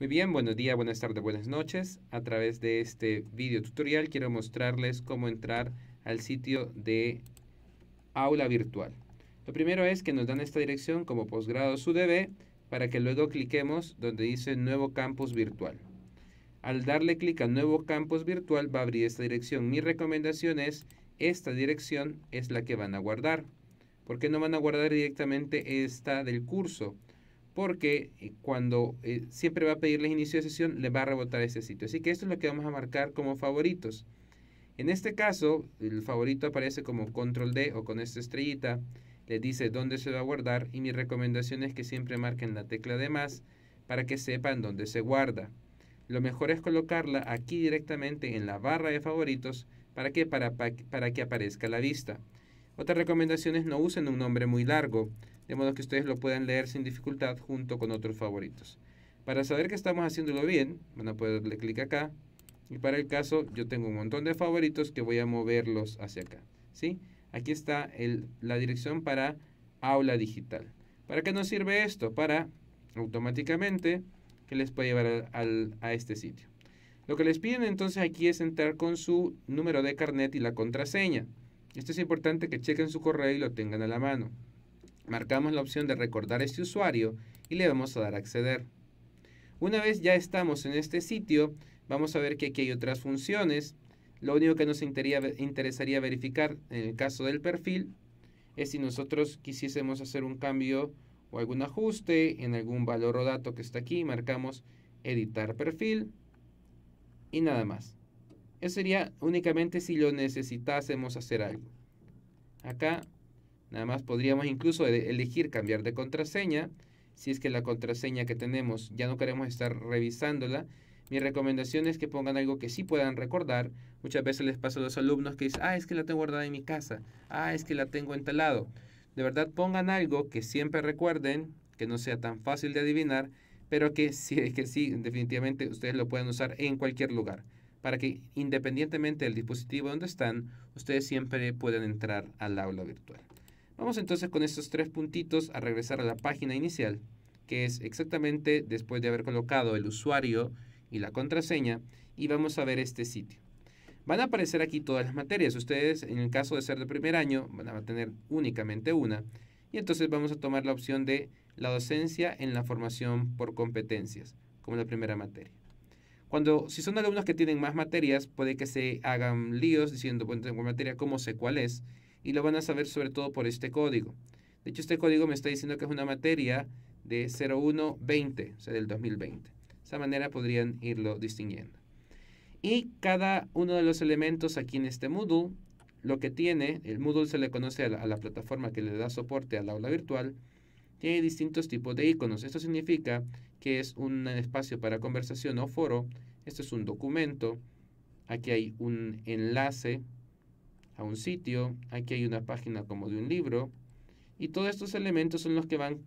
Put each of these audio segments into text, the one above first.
Muy bien, buenos días, buenas tardes, buenas noches. A través de este video tutorial quiero mostrarles cómo entrar al sitio de aula virtual. Lo primero es que nos dan esta dirección como su DB para que luego cliquemos donde dice nuevo campus virtual. Al darle clic a nuevo campus virtual va a abrir esta dirección. Mi recomendación es esta dirección es la que van a guardar. ¿Por qué no van a guardar directamente esta del curso? porque eh, cuando eh, siempre va a pedirles inicio de sesión, le va a rebotar ese sitio. Así que esto es lo que vamos a marcar como favoritos. En este caso, el favorito aparece como control D o con esta estrellita. le dice dónde se va a guardar y mi recomendación es que siempre marquen la tecla de más para que sepan dónde se guarda. Lo mejor es colocarla aquí directamente en la barra de favoritos para que, para, para que aparezca la vista. Otra recomendación es no usen un nombre muy largo de modo que ustedes lo puedan leer sin dificultad junto con otros favoritos. Para saber que estamos haciéndolo bien, van a poder darle clic acá. Y para el caso, yo tengo un montón de favoritos que voy a moverlos hacia acá. ¿sí? Aquí está la dirección para aula digital. ¿Para qué nos sirve esto? Para automáticamente que les pueda llevar a este sitio. Lo que les piden entonces aquí es entrar con su número de carnet y la contraseña. Esto es importante que chequen su correo y lo tengan a la mano. Marcamos la opción de recordar este usuario y le vamos a dar a acceder. Una vez ya estamos en este sitio, vamos a ver que aquí hay otras funciones. Lo único que nos interesaría verificar en el caso del perfil es si nosotros quisiésemos hacer un cambio o algún ajuste en algún valor o dato que está aquí. Marcamos editar perfil y nada más. Eso sería únicamente si lo necesitásemos hacer algo. Acá Nada más podríamos incluso e-, elegir cambiar de contraseña. Si es que la contraseña que tenemos ya no queremos estar revisándola, mi recomendación es que pongan algo que sí puedan recordar. Muchas veces les pasa a los alumnos que dicen, ah, es que la tengo guardada en mi casa, ah, es que la tengo entalado. De verdad, pongan algo que siempre recuerden, que no sea tan fácil de adivinar, pero que sí, que sí, definitivamente ustedes lo puedan usar en cualquier lugar, para que independientemente del dispositivo donde están, ustedes siempre puedan entrar al aula virtual. Vamos entonces con estos tres puntitos a regresar a la página inicial, que es exactamente después de haber colocado el usuario y la contraseña, y vamos a ver este sitio. Van a aparecer aquí todas las materias. Ustedes, en el caso de ser de primer año, van a tener únicamente una. Y entonces vamos a tomar la opción de la docencia en la formación por competencias, como la primera materia. Cuando, si son alumnos que tienen más materias, puede que se hagan líos diciendo, bueno, tengo materia, ¿cómo sé cuál es? y lo van a saber sobre todo por este código. De hecho, este código me está diciendo que es una materia de 0120, o sea, del 2020. De esa manera podrían irlo distinguiendo. Y cada uno de los elementos aquí en este Moodle, lo que tiene, el Moodle se le conoce a la, plataforma que le da soporte al aula virtual, tiene distintos tipos de iconos. Esto significa que es un espacio para conversación o foro. Esto es un documento. Aquí hay un enlace a un sitio, aquí hay una página como de un libro, y todos estos elementos son los que van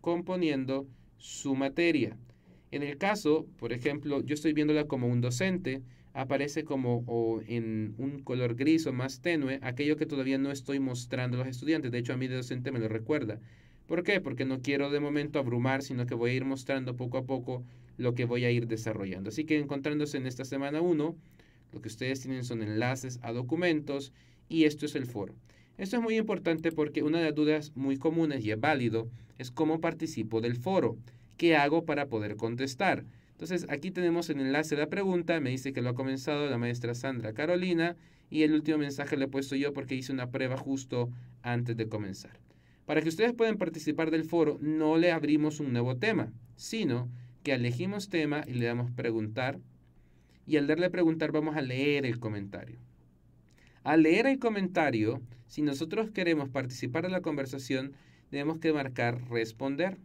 componiendo su materia. En el caso, por ejemplo, yo estoy viéndola como un docente, aparece como o en un color gris o más tenue aquello que todavía no estoy mostrando a los estudiantes. De hecho, a mí de docente me lo recuerda. ¿Por qué? Porque no quiero de momento abrumar, sino que voy a ir mostrando poco a poco lo que voy a ir desarrollando. Así que encontrándose en esta semana 1, lo que ustedes tienen son enlaces a documentos y esto es el foro. Esto es muy importante porque una de las dudas muy comunes y es válido es cómo participo del foro, qué hago para poder contestar. Entonces aquí tenemos el enlace de la pregunta, me dice que lo ha comenzado la maestra Sandra Carolina y el último mensaje le he puesto yo porque hice una prueba justo antes de comenzar. Para que ustedes puedan participar del foro, no le abrimos un nuevo tema, sino que elegimos tema y le damos preguntar. Y al darle preguntar vamos a leer el comentario. Al leer el comentario, si nosotros queremos participar en la conversación, tenemos que marcar responder.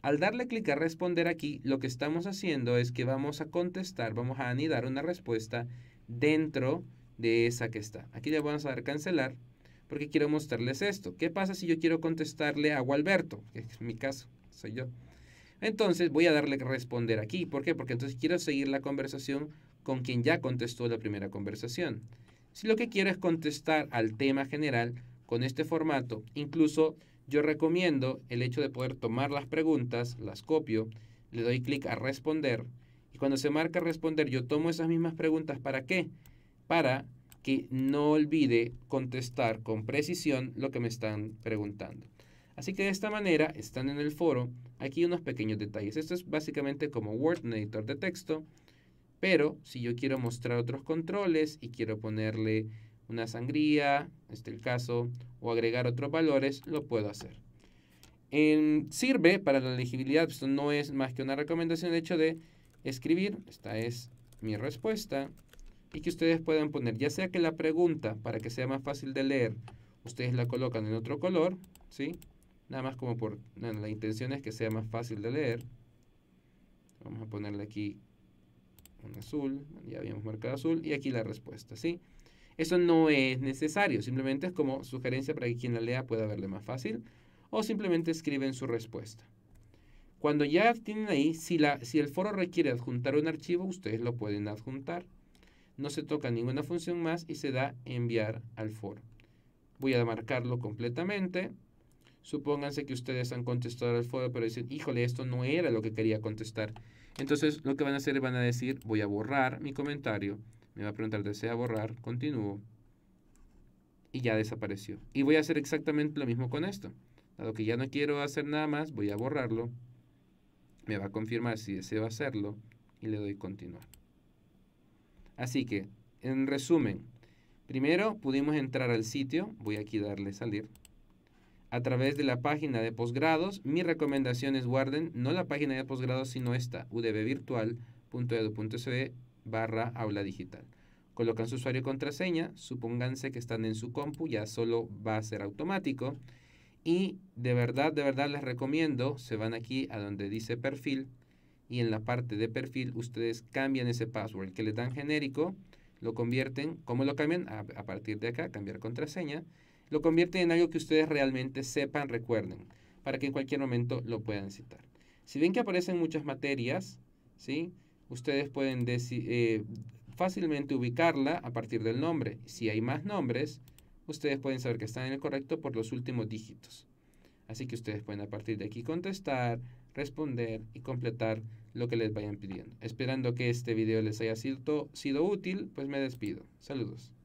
Al darle clic a responder aquí, lo que estamos haciendo es que vamos a contestar, vamos a anidar una respuesta dentro de esa que está. Aquí le vamos a dar cancelar porque quiero mostrarles esto. ¿Qué pasa si yo quiero contestarle a Gualberto? Que es mi caso, soy yo. Entonces voy a darle responder aquí. ¿Por qué? Porque entonces quiero seguir la conversación con quien ya contestó la primera conversación. Si lo que quiero es contestar al tema general con este formato, incluso yo recomiendo el hecho de poder tomar las preguntas, las copio, le doy clic a responder y cuando se marca responder yo tomo esas mismas preguntas para qué? Para que no olvide contestar con precisión lo que me están preguntando. Así que de esta manera están en el foro aquí unos pequeños detalles. Esto es básicamente como Word, un editor de texto. Pero si yo quiero mostrar otros controles y quiero ponerle una sangría, este el caso, o agregar otros valores, lo puedo hacer. sirve para la legibilidad, esto no es más que una recomendación, de hecho, de escribir, esta es mi respuesta, y que ustedes puedan poner, ya sea que la pregunta, para que sea más fácil de leer, ustedes la colocan en otro color, ¿sí? Nada más como por, la intención es que sea más fácil de leer. Vamos a ponerle aquí azul, ya habíamos marcado azul, y aquí la respuesta, ¿sí? Eso no es necesario, simplemente es como sugerencia para que quien la lea pueda verle más fácil, o simplemente escriben su respuesta. Cuando ya tienen ahí, si, la, si el foro requiere adjuntar un archivo, ustedes lo pueden adjuntar. No se toca ninguna función más y se da enviar al foro. Voy a marcarlo completamente Supónganse que ustedes han contestado al foro, pero dicen, híjole, esto no era lo que quería contestar. Entonces, lo que van a hacer, es van a decir, voy a borrar mi comentario. Me va a preguntar, ¿desea borrar? Continúo. Y ya desapareció. Y voy a hacer exactamente lo mismo con esto. Dado que ya no quiero hacer nada más, voy a borrarlo. Me va a confirmar si deseo hacerlo. Y le doy continuar. Así que, en resumen, primero pudimos entrar al sitio. Voy aquí a darle salir a través de la página de posgrados. Mi recomendación es guarden no la página de posgrados, sino esta, udbvirtual.edu.se barra aula digital. Colocan su usuario y contraseña, supónganse que están en su compu, ya solo va a ser automático. Y de verdad, de verdad les recomiendo, se van aquí a donde dice perfil y en la parte de perfil ustedes cambian ese password que les dan genérico, lo convierten, ¿cómo lo cambian? a partir de acá, cambiar contraseña lo convierte en algo que ustedes realmente sepan, recuerden, para que en cualquier momento lo puedan citar. Si ven que aparecen muchas materias, ¿sí? ustedes pueden eh, fácilmente ubicarla a partir del nombre. Si hay más nombres, ustedes pueden saber que están en el correcto por los últimos dígitos. Así que ustedes pueden a partir de aquí contestar, responder y completar lo que les vayan pidiendo. Esperando que este video les haya sido útil, pues me despido. Saludos.